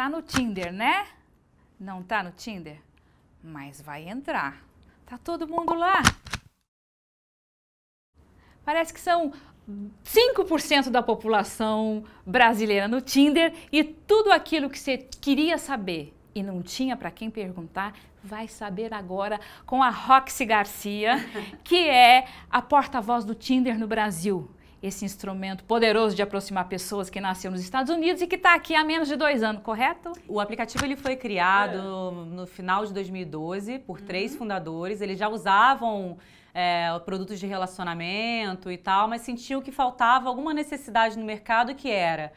tá no Tinder, né? Não tá no Tinder? Mas vai entrar. Tá todo mundo lá. Parece que são 5% da população brasileira no Tinder e tudo aquilo que você queria saber e não tinha para quem perguntar, vai saber agora com a Roxy Garcia, que é a porta-voz do Tinder no Brasil esse instrumento poderoso de aproximar pessoas que nasceu nos Estados Unidos e que está aqui há menos de dois anos, correto? O aplicativo ele foi criado é. no final de 2012 por uhum. três fundadores. Eles já usavam é, produtos de relacionamento e tal, mas sentiam que faltava alguma necessidade no mercado que era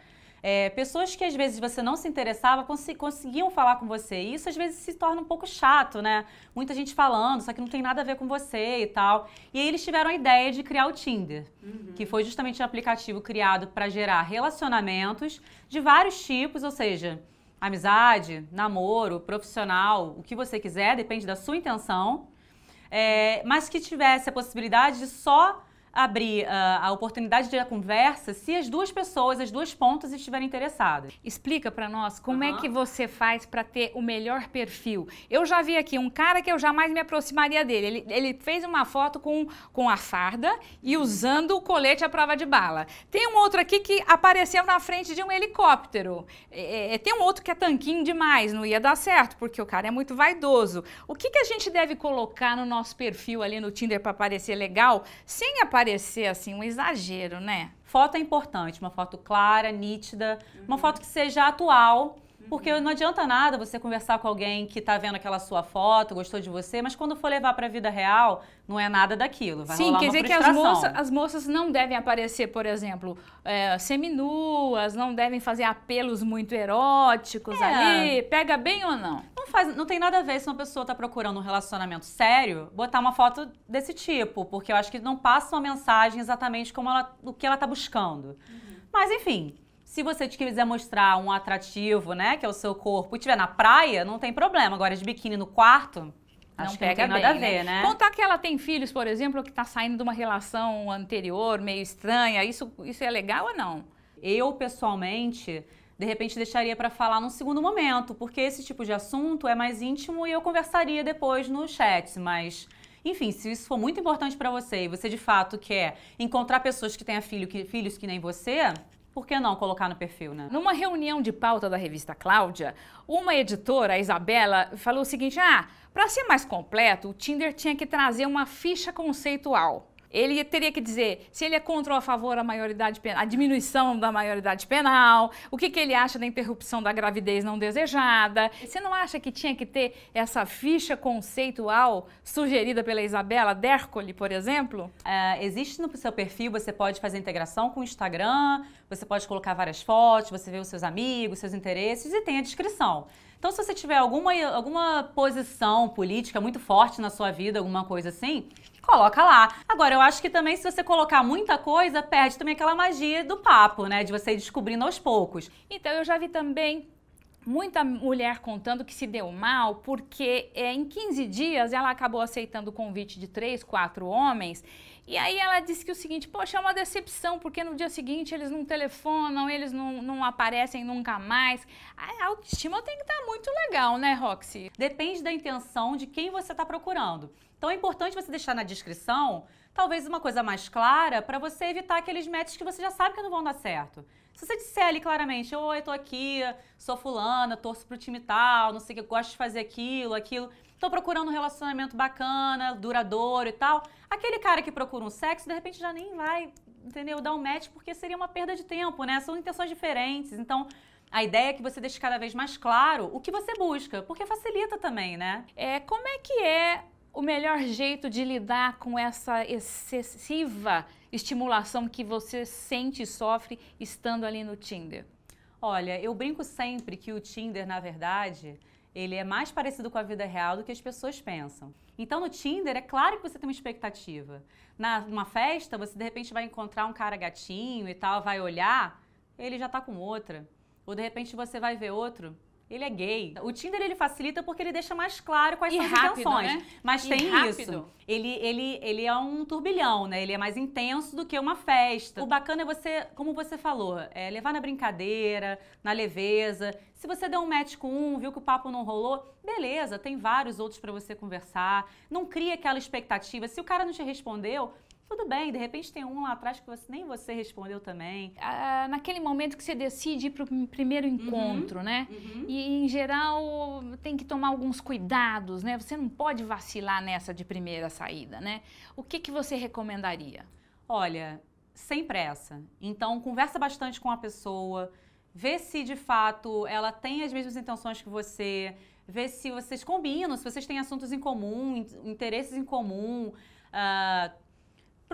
é, pessoas que às vezes você não se interessava cons conseguiam falar com você. E isso às vezes se torna um pouco chato, né? Muita gente falando, só que não tem nada a ver com você e tal. E aí eles tiveram a ideia de criar o Tinder, uhum. que foi justamente um aplicativo criado para gerar relacionamentos de vários tipos, ou seja, amizade, namoro, profissional, o que você quiser, depende da sua intenção. É, mas que tivesse a possibilidade de só abrir uh, a oportunidade de conversa se as duas pessoas, as duas pontas estiverem interessadas. Explica para nós como uhum. é que você faz para ter o melhor perfil. Eu já vi aqui um cara que eu jamais me aproximaria dele. Ele, ele fez uma foto com, com a farda e usando o colete à prova de bala. Tem um outro aqui que apareceu na frente de um helicóptero. É, é, é tem um outro que é tanquinho demais, não ia dar certo, porque o cara é muito vaidoso. O que, que a gente deve colocar no nosso perfil ali no Tinder para parecer legal, sem aparecer parecer assim um exagero, né? Foto é importante, uma foto clara, nítida, uhum. uma foto que seja atual, porque não adianta nada você conversar com alguém que está vendo aquela sua foto, gostou de você, mas quando for levar para a vida real, não é nada daquilo. Vai Sim, quer dizer que as moças, as moças não devem aparecer, por exemplo, é, seminuas, não devem fazer apelos muito eróticos é. ali. Pega bem ou não? faz, não tem nada a ver se uma pessoa está procurando um relacionamento sério, botar uma foto desse tipo, porque eu acho que não passa uma mensagem exatamente como ela, o que ela está buscando. Uhum. Mas enfim, se você quiser mostrar um atrativo, né, que é o seu corpo, e tiver na praia, não tem problema. Agora, de biquíni no quarto, não acho que pega não tem nada bem, a ver, né? né? Contar que ela tem filhos, por exemplo, que está saindo de uma relação anterior, meio estranha, isso, isso é legal ou não? Eu, pessoalmente, de repente deixaria para falar num segundo momento, porque esse tipo de assunto é mais íntimo e eu conversaria depois no chat, mas enfim, se isso for muito importante para você e você de fato quer encontrar pessoas que tenham filho, que, filhos que nem você, por que não colocar no perfil, né? Numa reunião de pauta da revista Cláudia, uma editora, a Isabela, falou o seguinte: "Ah, para ser mais completo, o Tinder tinha que trazer uma ficha conceitual. Ele teria que dizer se ele é contra ou a favor a maioridade penal, a diminuição da maioridade penal, o que, que ele acha da interrupção da gravidez não desejada. Você não acha que tinha que ter essa ficha conceitual sugerida pela Isabela Dércole, por exemplo? É, existe no seu perfil, você pode fazer integração com o Instagram, você pode colocar várias fotos, você vê os seus amigos, seus interesses e tem a descrição. Então, se você tiver alguma, alguma posição política muito forte na sua vida, alguma coisa assim, coloca lá. Agora, eu acho que também se você colocar muita coisa, perde também aquela magia do papo, né? De você ir descobrindo aos poucos. Então, eu já vi também muita mulher contando que se deu mal porque é, em 15 dias ela acabou aceitando o convite de três, quatro homens. E aí ela disse que o seguinte, poxa, é uma decepção, porque no dia seguinte eles não telefonam, eles não, não aparecem nunca mais. A autoestima tem que estar tá muito legal, né, Roxy? Depende da intenção de quem você está procurando. Então é importante você deixar na descrição, talvez uma coisa mais clara, para você evitar aqueles matches que você já sabe que não vão dar certo. Se você disser ali claramente, oi, tô aqui, sou fulana, torço pro time tal, não sei o que, gosto de fazer aquilo, aquilo, tô procurando um relacionamento bacana, duradouro e tal, aquele cara que procura um sexo, de repente já nem vai, entendeu, dar um match, porque seria uma perda de tempo, né? São intenções diferentes, então... A ideia é que você deixe cada vez mais claro o que você busca, porque facilita também, né? É, como é que é o melhor jeito de lidar com essa excessiva estimulação que você sente e sofre estando ali no Tinder? Olha, eu brinco sempre que o Tinder, na verdade, ele é mais parecido com a vida real do que as pessoas pensam. Então, no Tinder, é claro que você tem uma expectativa. Na, numa festa, você de repente vai encontrar um cara gatinho e tal, vai olhar, ele já está com outra. Ou de repente você vai ver outro, ele é gay. O Tinder ele facilita porque ele deixa mais claro quais e são as rápido, intenções. Né? Mas e tem rápido. isso. Ele, ele, ele é um turbilhão, né? Ele é mais intenso do que uma festa. O bacana é você, como você falou, é levar na brincadeira, na leveza. Se você deu um match com um, viu que o papo não rolou, beleza, tem vários outros para você conversar. Não cria aquela expectativa. Se o cara não te respondeu, tudo bem, de repente tem um lá atrás que você, nem você respondeu também. Ah, naquele momento que você decide ir para o primeiro uhum. encontro, uhum, né? Uhum. E, em geral, tem que tomar alguns cuidados, né? Você não pode vacilar nessa de primeira saída, né? O que, que você recomendaria? Olha, sem pressa. Então, conversa bastante com a pessoa, vê se de fato ela tem as mesmas intenções que você, vê se vocês combinam, se vocês têm assuntos em comum, interesses em comum. Uh,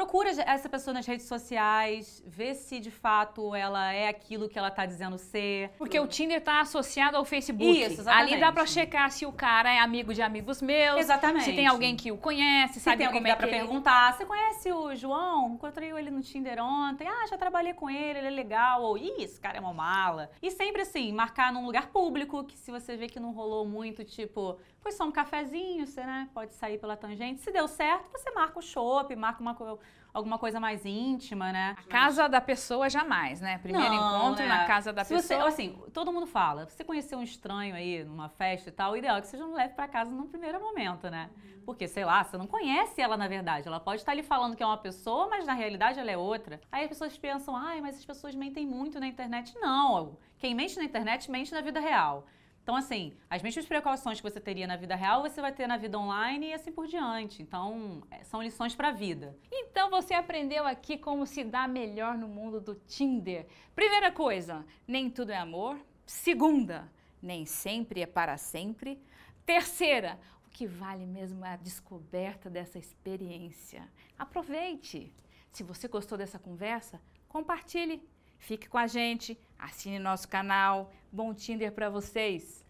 procura essa pessoa nas redes sociais, vê se de fato ela é aquilo que ela tá dizendo ser. Porque o Tinder tá associado ao Facebook. Isso, exatamente. Ali dá pra checar se o cara é amigo de amigos meus. Exatamente. Se tem alguém que o conhece, se sabe tem alguém como é que dá pra ele... perguntar. Você conhece o João? Encontrei ele no Tinder ontem. Ah, já trabalhei com ele, ele é legal. Ou, ih, esse cara é uma mala. E sempre assim, marcar num lugar público, que se você vê que não rolou muito, tipo, foi só um cafezinho, você né, pode sair pela tangente. Se deu certo, você marca um shopping, marca uma, alguma coisa mais íntima, né? A casa da pessoa jamais, né? Primeiro não, encontro né? na é. casa da Se pessoa. Você, assim, todo mundo fala, você conhecer um estranho aí numa festa e tal, o ideal é que você não leve para casa num primeiro momento, né? Uhum. Porque, sei lá, você não conhece ela na verdade. Ela pode estar tá lhe falando que é uma pessoa, mas na realidade ela é outra. Aí as pessoas pensam, ai, mas as pessoas mentem muito na internet. Não, quem mente na internet mente na vida real. Então, assim, as mesmas precauções que você teria na vida real, você vai ter na vida online e assim por diante. Então, é, são lições para a vida. Então, você aprendeu aqui como se dar melhor no mundo do Tinder. Primeira coisa, nem tudo é amor. Segunda, nem sempre é para sempre. Terceira, o que vale mesmo é a descoberta dessa experiência. Aproveite! Se você gostou dessa conversa, compartilhe Fique com a gente, assine nosso canal. Bom Tinder para vocês!